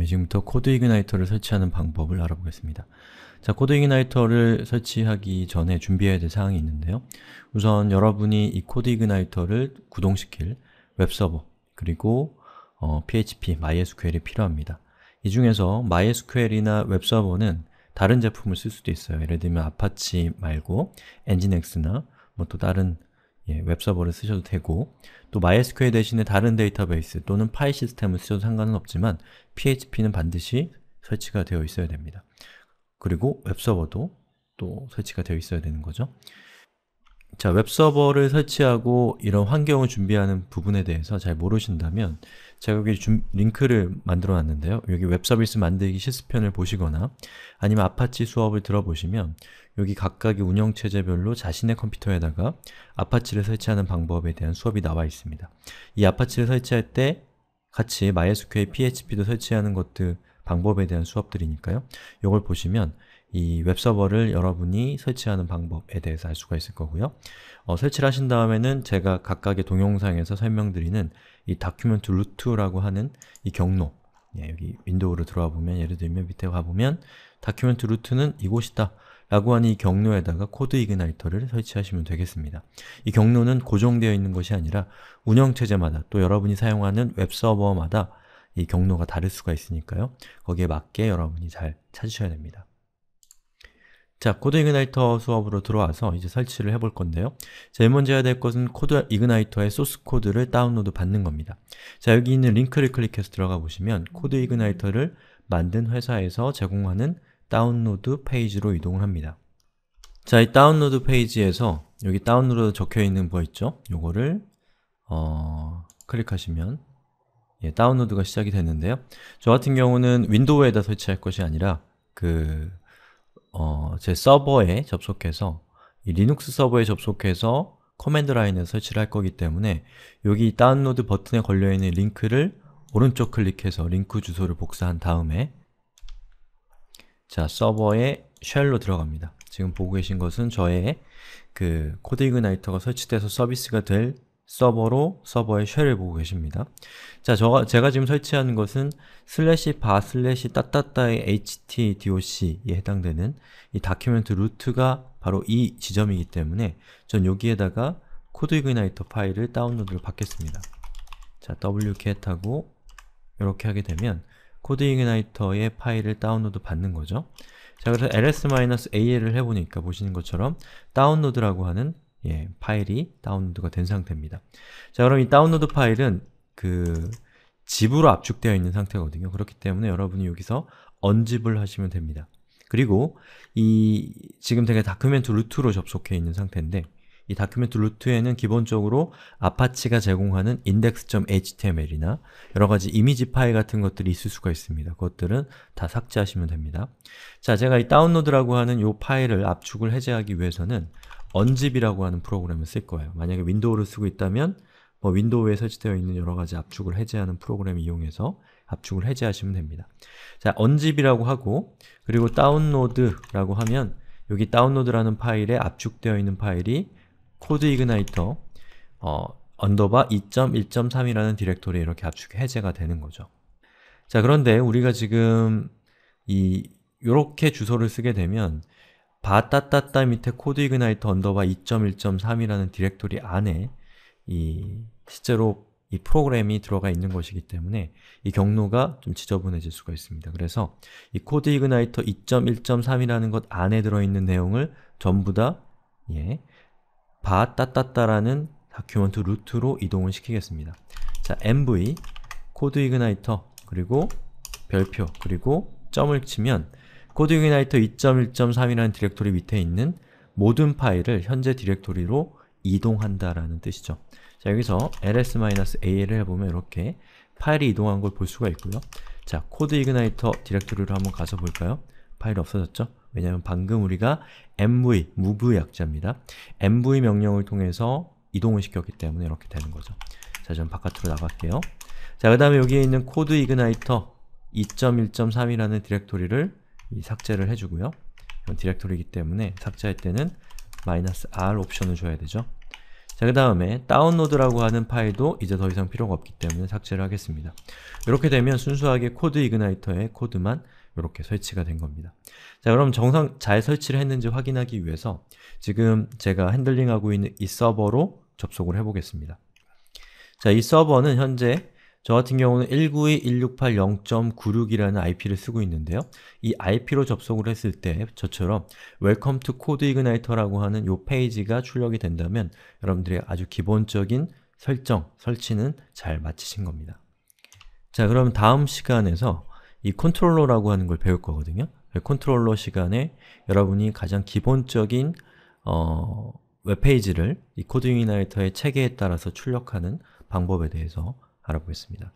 네, 지금부터 코드 이그나이터를 설치하는 방법을 알아보겠습니다. 자, 코드 이그나이터를 설치하기 전에 준비해야 될 사항이 있는데요. 우선 여러분이 이 코드 이그나이터를 구동시킬 웹서버 그리고 어, PHP, MySQL이 필요합니다. 이 중에서 MySQL이나 웹서버는 다른 제품을 쓸 수도 있어요. 예를 들면 아파치 말고 엔진엑스나 뭐 또 다른 예, 웹서버를 쓰셔도 되고 또 MySQL 대신에 다른 데이터베이스 또는 파일 시스템을 쓰셔도 상관은 없지만 PHP는 반드시 설치가 되어 있어야 됩니다. 그리고 웹서버도 또 설치가 되어 있어야 되는 거죠. 자, 웹서버를 설치하고 이런 환경을 준비하는 부분에 대해서 잘 모르신다면 제가 여기 줌, 링크를 만들어 놨는데요. 여기 웹서비스 만들기 실습편을 보시거나 아니면 아파치 수업을 들어보시면 여기 각각의 운영체제별로 자신의 컴퓨터에다가 아파치를 설치하는 방법에 대한 수업이 나와 있습니다. 이 아파치를 설치할 때 같이 MySQL, PHP도 설치하는 것들 방법에 대한 수업들이니까요. 이걸 보시면 이 웹서버를 여러분이 설치하는 방법에 대해서 알 수가 있을 거고요 어, 설치를 하신 다음에는 제가 각각의 동영상에서 설명드리는 이 다큐멘트 루트라고 하는 이 경로 예, 여기 윈도우로 들어와 보면 예를 들면 밑에 가보면 다큐멘트 루트는 이곳이다 라고 하는 이 경로에다가 코드 이그나이터를 설치하시면 되겠습니다. 이 경로는 고정되어 있는 것이 아니라 운영체제마다 또 여러분이 사용하는 웹서버마다 이 경로가 다를 수가 있으니까요. 거기에 맞게 여러분이 잘 찾으셔야 됩니다. 자, 코드 이그나이터 수업으로 들어와서 이제 설치를 해볼 건데요. 제일 먼저 해야 될 것은 코드 이그나이터의 소스 코드를 다운로드 받는 겁니다. 자, 여기 있는 링크를 클릭해서 들어가 보시면 코드 이그나이터를 만든 회사에서 제공하는 다운로드 페이지로 이동을 합니다. 자, 이 다운로드 페이지에서 여기 다운로드 적혀 있는 거 있죠? 요거를 어, 클릭하시면 예, 다운로드가 시작이 됐는데요. 저 같은 경우는 윈도우에다 설치할 것이 아니라 그 어, 제 서버에 접속해서 리눅스 서버에 접속해서 커맨드 라인을 설치를 할 거기 때문에 여기 다운로드 버튼에 걸려있는 링크를 오른쪽 클릭해서 링크 주소를 복사한 다음에 자, 서버에 쉘로 들어갑니다. 지금 보고 계신 것은 저의 그 코드 이그나이터가 설치돼서 서비스가 될 서버로 서버의 쉘을 보고 계십니다. 자, 저, 제가 지금 설치한 것은 슬래시 바 슬래시 따따따의 htdoc에 해당되는 이 다큐멘트 루트가 바로 이 지점이기 때문에 전 여기에다가 코드 이그나이터 파일을 다운로드를 받겠습니다. 자, wget 하고 이렇게 하게 되면 코드 이그나이터의 파일을 다운로드 받는 거죠. 자, 그래서 ls-al을 해보니까 보시는 것처럼 다운로드라고 하는 예, 파일이 다운로드가 된 상태입니다. 자, 그럼 이 다운로드 파일은 그 집으로 압축되어 있는 상태거든요. 그렇기 때문에 여러분이 여기서 언집을 하시면 됩니다. 그리고 이 지금 되게 다큐멘트 루트로 접속해 있는 상태인데 이 다큐멘트 루트에는 기본적으로 아파치가 제공하는 index.html이나 여러가지 이미지 파일 같은 것들이 있을 수가 있습니다. 그것들은 다 삭제하시면 됩니다. 자, 제가 이 다운로드라고 하는 이 파일을 압축을 해제하기 위해서는 언집이라고 하는 프로그램을 쓸 거예요. 만약에 윈도우를 쓰고 있다면 뭐 윈도우에 설치되어 있는 여러 가지 압축을 해제하는 프로그램을 이용해서 압축을 해제하시면 됩니다. 자, 언집이라고 하고 그리고 다운로드라고 하면 여기 다운로드라는 파일에 압축되어 있는 파일이 코드 이그나이터 어, 언더바 2.1.3이라는 디렉토리에 이렇게 압축 해제가 되는 거죠. 자, 그런데 우리가 지금 이 요렇게 주소를 쓰게 되면 바따따따 밑에 코드 이그나이트 언더바 2.1.3이라는 디렉토리 안에 이 실제로 이 프로그램이 들어가 있는 것이기 때문에 이 경로가 좀 지저분해질 수가 있습니다. 그래서 이 코드 이그나이터 2.1.3이라는 것 안에 들어있는 내용을 전부 다 예, 바따따따라는 다큐먼트 루트로 이동을 시키겠습니다. 자, mv 코드 이그나이터 그리고 별표 그리고 점을 치면 코드나이터 2.1.3이라는 디렉토리 밑에 있는 모든 파일을 현재 디렉토리로 이동한다라는 뜻이죠. 자, 여기서 ls-al을 해보면 이렇게 파일이 이동한 걸 볼 수가 있고요. 자, 코드 이그나이터 디렉토리로 한번 가서 볼까요? 파일이 없어졌죠? 왜냐면 방금 우리가 mv, move 약자입니다. mv 명령을 통해서 이동을 시켰기 때문에 이렇게 되는 거죠. 자, 좀 바깥으로 나갈게요. 자, 그 다음에 여기에 있는 코드 이그나이터 2.1.3이라는 디렉토리를 이 삭제를 해주고요. 이건 디렉토리이기 때문에 삭제할 때는 마이너스 -r 옵션을 줘야 되죠. 자, 그 다음에 다운로드라고 하는 파일도 이제 더 이상 필요가 없기 때문에 삭제를 하겠습니다. 이렇게 되면 순수하게 코드 이그나이터의 코드만 이렇게 설치가 된 겁니다. 자, 그럼 정상 잘 설치를 했는지 확인하기 위해서 지금 제가 핸들링하고 있는 이 서버로 접속을 해보겠습니다. 자, 이 서버는 현재 저 같은 경우는 192.168.0.96이라는 IP를 쓰고 있는데요. 이 IP로 접속을 했을 때 저처럼 Welcome to Code Igniter라고 하는 이 페이지가 출력이 된다면 여러분들의 아주 기본적인 설정, 설치는 잘 마치신 겁니다. 자, 그럼 다음 시간에서 이 컨트롤러라고 하는 걸 배울 거거든요. 컨트롤러 그 시간에 여러분이 가장 기본적인 어, 웹페이지를 이 코드 이그나이터의 체계에 따라서 출력하는 방법에 대해서 알아보겠습니다.